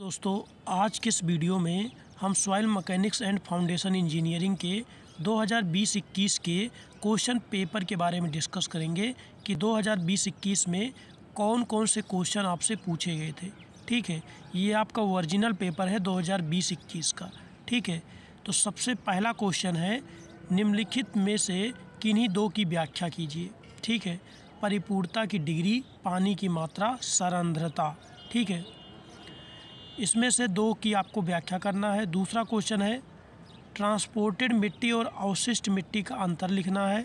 दोस्तों आज के इस वीडियो में हम soil mechanics and foundation engineering के 2020-21 के क्वेश्चन पेपर के बारे में डिस्कस करेंगे कि 2020-21 में कौन कौन से क्वेश्चन आपसे पूछे गए थे ठीक है ये आपका ओरिजिनल पेपर है 2020-21 का ठीक है तो सबसे पहला क्वेश्चन है निम्नलिखित में से किन्हीं दो की व्याख्या कीजिए ठीक है परिपूर्णता की डिग्री पानी की मात्रा सरंध्रता ठीक है इसमें से दो की आपको व्याख्या करना है दूसरा क्वेश्चन है ट्रांसपोर्टेड मिट्टी और अवशिष्ट मिट्टी का अंतर लिखना है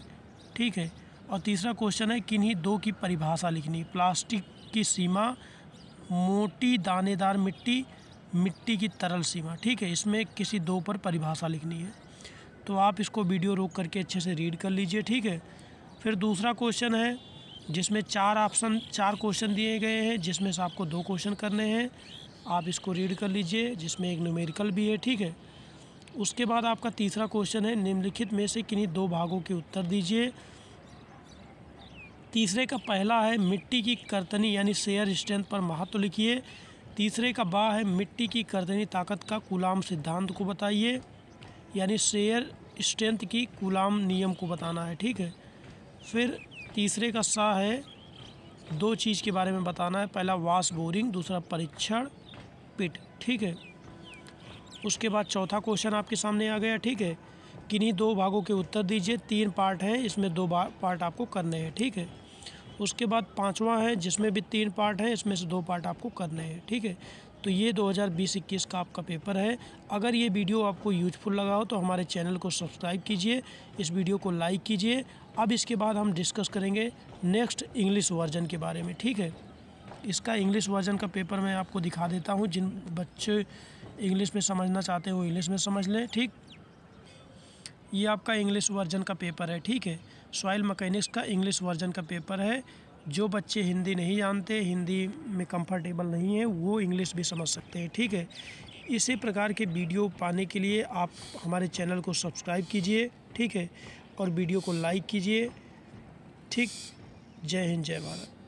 ठीक है और तीसरा क्वेश्चन है किन्हीं दो की परिभाषा लिखनी प्लास्टिक की सीमा मोटी दानेदार मिट्टी मिट्टी की तरल सीमा ठीक है इसमें किसी दो पर परिभाषा लिखनी है तो आप इसको वीडियो रोक करके अच्छे से रीड कर लीजिए ठीक है फिर दूसरा क्वेश्चन है जिसमें चार ऑप्शन चार क्वेश्चन दिए गए हैं जिसमें से आपको दो क्वेश्चन करने हैं आप इसको रीड कर लीजिए जिसमें एक न्यूमेरिकल भी है ठीक है उसके बाद आपका तीसरा क्वेश्चन है निम्नलिखित में से किन्हीं दो भागों के उत्तर दीजिए तीसरे का पहला है मिट्टी की कर्तनी यानी शेयर स्ट्रेंथ पर महत्व तो लिखिए तीसरे का बा है मिट्टी की कर्तनी ताकत का गुलाम सिद्धांत को बताइए यानी शेयर स्ट्रेंथ की गुलाम नियम को बताना है ठीक है फिर तीसरे का सा है दो चीज़ के बारे में बताना है पहला वास बोरिंग दूसरा परीक्षण स्पीड ठीक है उसके बाद चौथा क्वेश्चन आपके सामने आ गया ठीक है किन्हीं दो भागों के उत्तर दीजिए तीन पार्ट हैं इसमें दो पार्ट आपको करने हैं ठीक है उसके बाद पांचवा है जिसमें भी तीन पार्ट हैं इसमें से दो पार्ट आपको करने हैं ठीक है तो ये 2020 का आपका पेपर है अगर ये वीडियो आपको यूजफुल लगा हो तो हमारे चैनल को सब्सक्राइब कीजिए इस वीडियो को लाइक कीजिए अब इसके बाद हम डिस्कस करेंगे नेक्स्ट इंग्लिश वर्जन के बारे में ठीक है इसका इंग्लिश वर्जन का पेपर मैं आपको दिखा देता हूँ जिन बच्चे इंग्लिश में समझना चाहते हो इंग्लिश में समझ लें ठीक ये आपका इंग्लिश वर्जन का पेपर है ठीक है सॉइल मकैनिक्स का इंग्लिश वर्जन का पेपर है जो बच्चे हिंदी नहीं जानते हिंदी में कंफर्टेबल नहीं है वो इंग्लिश भी समझ सकते हैं ठीक है इसी प्रकार के वीडियो पाने के लिए आप हमारे चैनल को सब्सक्राइब कीजिए ठीक है और वीडियो को लाइक कीजिए ठीक जय हिंद जय भारत